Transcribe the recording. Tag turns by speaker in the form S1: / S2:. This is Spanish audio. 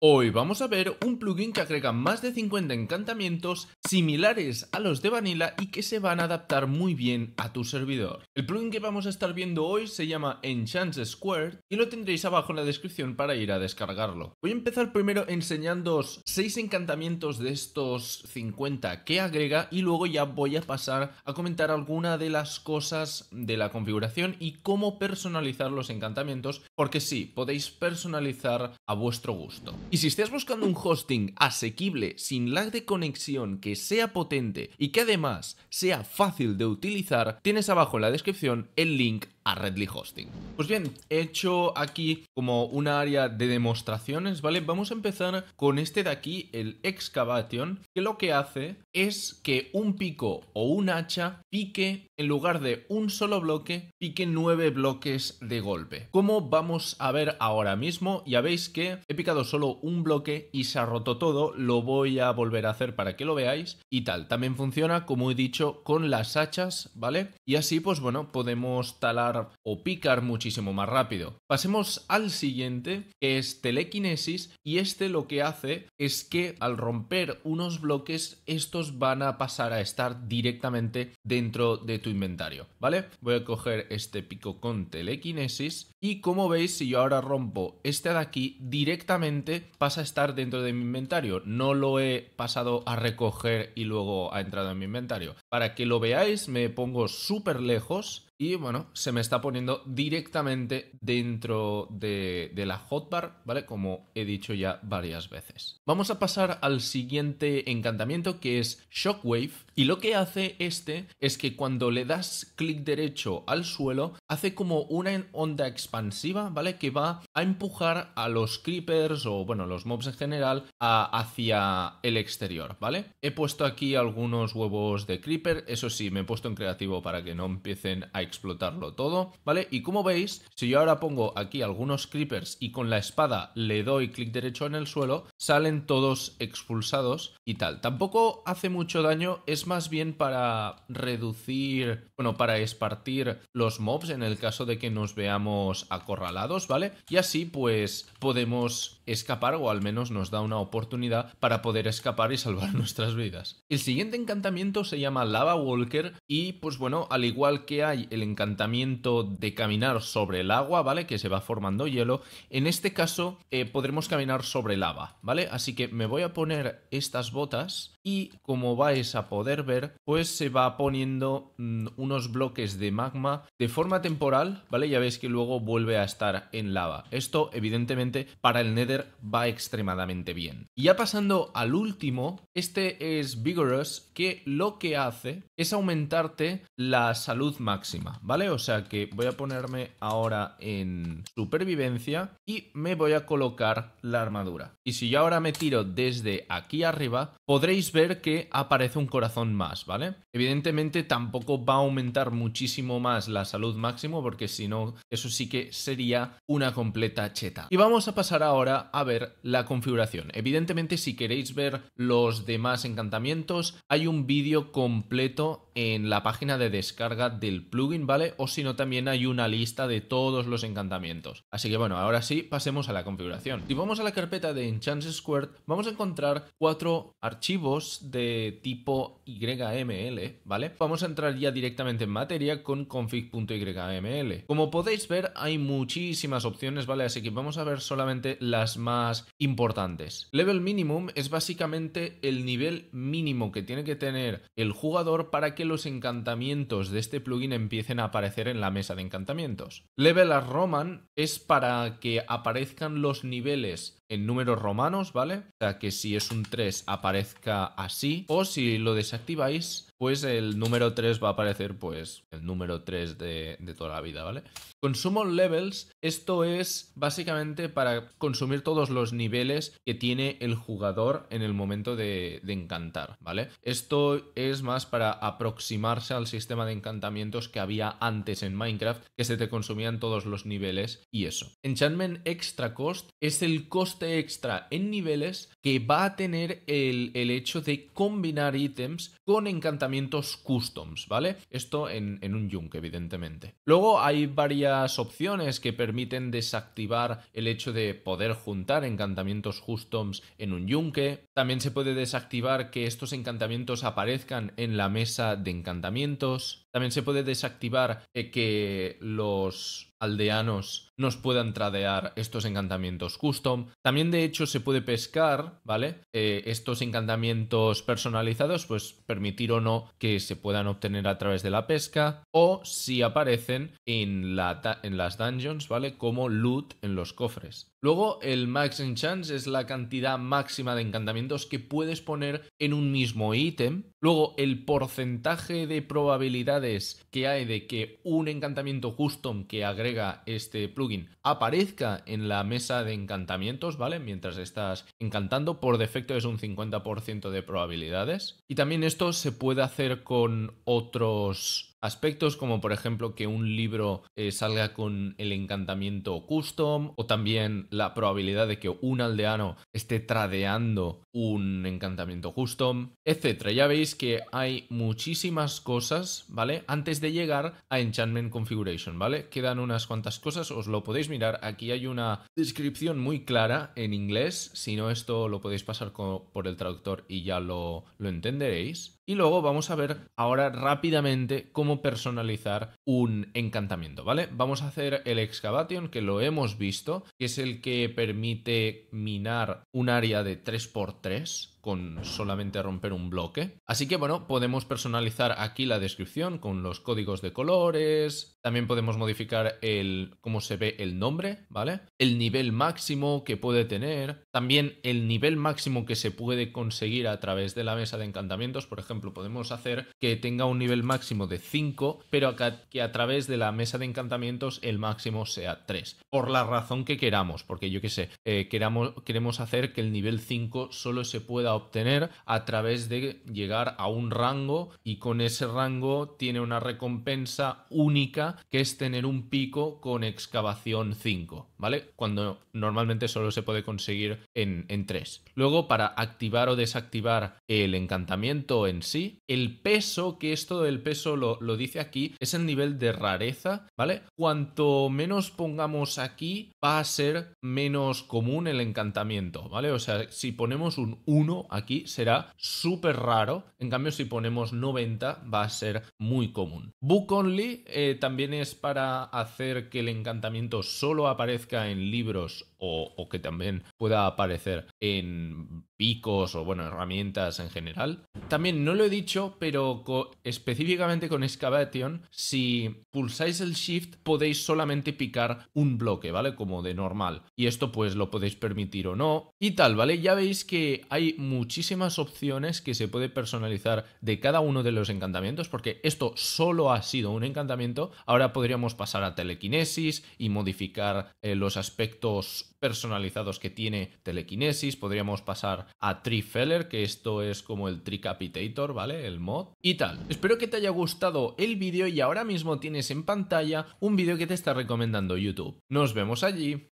S1: Hoy vamos a ver un plugin que agrega más de 50 encantamientos similares a los de Vanilla y que se van a adaptar muy bien a tu servidor. El plugin que vamos a estar viendo hoy se llama Enchant Square y lo tendréis abajo en la descripción para ir a descargarlo. Voy a empezar primero enseñándoos 6 encantamientos de estos 50 que agrega y luego ya voy a pasar a comentar alguna de las cosas de la configuración y cómo personalizar los encantamientos porque sí, podéis personalizar a vuestro gusto. Y si estás buscando un hosting asequible, sin lag de conexión, que sea potente y que además sea fácil de utilizar, tienes abajo en la descripción el link a Redly Hosting. Pues bien, he hecho aquí como un área de demostraciones, ¿vale? Vamos a empezar con este de aquí, el Excavation, que lo que hace es que un pico o un hacha pique, en lugar de un solo bloque, pique nueve bloques de golpe. Como vamos a ver ahora mismo, ya veis que he picado solo un bloque y se ha roto todo, lo voy a volver a hacer para que lo veáis y tal. También funciona, como he dicho, con las hachas, ¿vale? Y así, pues bueno, podemos talar o picar muchísimo más rápido. Pasemos al siguiente, que es telequinesis, y este lo que hace es que al romper unos bloques, estos van a pasar a estar directamente dentro de tu inventario, ¿vale? Voy a coger este pico con telequinesis y como veis, si yo ahora rompo este de aquí, directamente pasa a estar dentro de mi inventario. No lo he pasado a recoger y luego ha entrado en mi inventario. Para que lo veáis, me pongo súper lejos y bueno, se me está poniendo directamente dentro de, la hotbar, ¿vale? Como he dicho ya varias veces. Vamos a pasar al siguiente encantamiento que es Shockwave. Y lo que hace este es que cuando le das clic derecho al suelo, hace como una onda expansiva, ¿vale? Que va a empujar a los creepers o, bueno, los mobs en general hacia el exterior, ¿vale? He puesto aquí algunos huevos de creeper. Eso sí, me he puesto en creativo para que no empiecen a explotarlo todo, ¿vale? Y como veis, si yo ahora pongo aquí algunos creepers y con la espada le doy clic derecho en el suelo, salen todos expulsados y tal. Tampoco hace mucho daño, es más bien para reducir, bueno, para espartir los mobs en el caso de que nos veamos acorralados, ¿vale? Y así pues podemos escapar o al menos nos da una oportunidad para poder escapar y salvar nuestras vidas. El siguiente encantamiento se llama Lava Walker y pues bueno, al igual que hay el encantamiento de caminar sobre el agua, ¿vale? Que se va formando hielo. En este caso eh, podremos caminar sobre lava, ¿vale? Así que me voy a poner estas botas y como vais a poder ver, pues se va poniendo mm, unos bloques de magma de forma temporal, ¿vale? Ya veis que luego vuelve a estar en lava. Esto evidentemente para el Nether va extremadamente bien. Y ya pasando al último, este es Vigorous que lo que hace es aumentarte la salud máxima. ¿vale? O sea que voy a ponerme ahora en supervivencia y me voy a colocar la armadura. Y si yo ahora me tiro desde aquí arriba, podréis ver que aparece un corazón más, ¿vale? Evidentemente tampoco va a aumentar muchísimo más la salud máximo porque si no, eso sí que sería una completa cheta. Y vamos a pasar ahora a ver la configuración. Evidentemente si queréis ver los demás encantamientos, hay un vídeo completo en la página de descarga del plugin, ¿vale? O si no, también hay una lista de todos los encantamientos. Así que bueno, ahora sí, pasemos a la configuración. Si vamos a la carpeta de Enchance Squared, vamos a encontrar cuatro archivos de tipo YML, ¿vale? Vamos a entrar ya directamente en materia con config.yml. Como podéis ver, hay muchísimas opciones, ¿vale? Así que vamos a ver solamente las más importantes. Level Minimum es básicamente el nivel mínimo que tiene que tener el jugador para que los encantamientos de este plugin empiecen a aparecer en la mesa de encantamientos. Level as Roman es para que aparezcan los niveles en números romanos, ¿vale? O sea, que si es un 3 aparezca así, o si lo desactiváis, pues el número 3 va a aparecer pues el número 3 de, toda la vida, ¿vale? Consumo Levels, esto es básicamente para consumir todos los niveles que tiene el jugador en el momento de, encantar, ¿vale? Esto es más para aproximarse al sistema de encantamientos que había antes en Minecraft, que se te consumían todos los niveles y eso. Enchantment Extra Cost es el coste extra en niveles que va a tener el, el hecho de combinar ítems con encantamientos Encantamientos customs, ¿vale? Esto en, un yunque evidentemente. Luego hay varias opciones que permiten desactivar el hecho de poder juntar encantamientos customs en un yunque. También se puede desactivar que estos encantamientos aparezcan en la mesa de encantamientos. También se puede desactivar eh, que los aldeanos nos puedan tradear estos encantamientos custom. También de hecho se puede pescar, ¿vale? Eh, estos encantamientos personalizados, pues permitir o no que se puedan obtener a través de la pesca o si aparecen en, la en las dungeons, ¿vale? Como loot en los cofres. Luego, el Max Enchant es la cantidad máxima de encantamientos que puedes poner en un mismo ítem. Luego, el porcentaje de probabilidades que hay de que un encantamiento custom que agrega este plugin aparezca en la mesa de encantamientos, ¿vale? Mientras estás encantando, por defecto es un 50% de probabilidades. Y también esto se puede hacer con otros Aspectos como por ejemplo que un libro eh, salga con el encantamiento custom o también la probabilidad de que un aldeano esté tradeando un encantamiento custom, etc. Ya veis que hay muchísimas cosas, ¿vale? Antes de llegar a enchantment configuration, ¿vale? Quedan unas cuantas cosas, os lo podéis mirar. Aquí hay una descripción muy clara en inglés, si no esto lo podéis pasar por el traductor y ya lo, lo entenderéis. Y luego vamos a ver ahora rápidamente cómo personalizar un encantamiento, ¿vale? Vamos a hacer el Excavation, que lo hemos visto, que es el que permite minar un área de 3x3 con solamente romper un bloque. Así que bueno, podemos personalizar aquí la descripción con los códigos de colores, también podemos modificar el cómo se ve el nombre, ¿vale? El nivel máximo que puede tener, también el nivel máximo que se puede conseguir a través de la mesa de encantamientos, por ejemplo, podemos hacer que tenga un nivel máximo de 5, pero que a través de la mesa de encantamientos el máximo sea 3, por la razón que queramos, porque yo qué sé, eh, queramos, queremos hacer que el nivel 5 solo se pueda obtener a través de llegar a un rango y con ese rango tiene una recompensa única que es tener un pico con excavación 5, ¿vale? Cuando normalmente solo se puede conseguir en, 3. Luego, para activar o desactivar el encantamiento en sí, el peso, que esto del peso lo, lo dice aquí, es el nivel de rareza, ¿vale? Cuanto menos pongamos aquí, va a ser menos común el encantamiento, ¿vale? O sea, si ponemos un 1 aquí será súper raro. En cambio, si ponemos 90 va a ser muy común. Book Only eh, también es para hacer que el encantamiento solo aparezca en libros o, que también pueda aparecer en picos o bueno, herramientas en general. También no lo he dicho, pero específicamente con Excavation, si pulsáis el Shift podéis solamente picar un bloque, ¿vale? Como de normal. Y esto pues lo podéis permitir o no. Y tal, ¿vale? Ya veis que hay muchísimas opciones que se puede personalizar de cada uno de los encantamientos, porque esto solo ha sido un encantamiento. Ahora podríamos pasar a telequinesis y modificar eh, los aspectos personalizados que tiene Telekinesis. Podríamos pasar a TriFeller, que esto es como el Tricapitator, ¿vale? El mod y tal. Espero que te haya gustado el vídeo y ahora mismo tienes en pantalla un vídeo que te está recomendando YouTube. Nos vemos allí.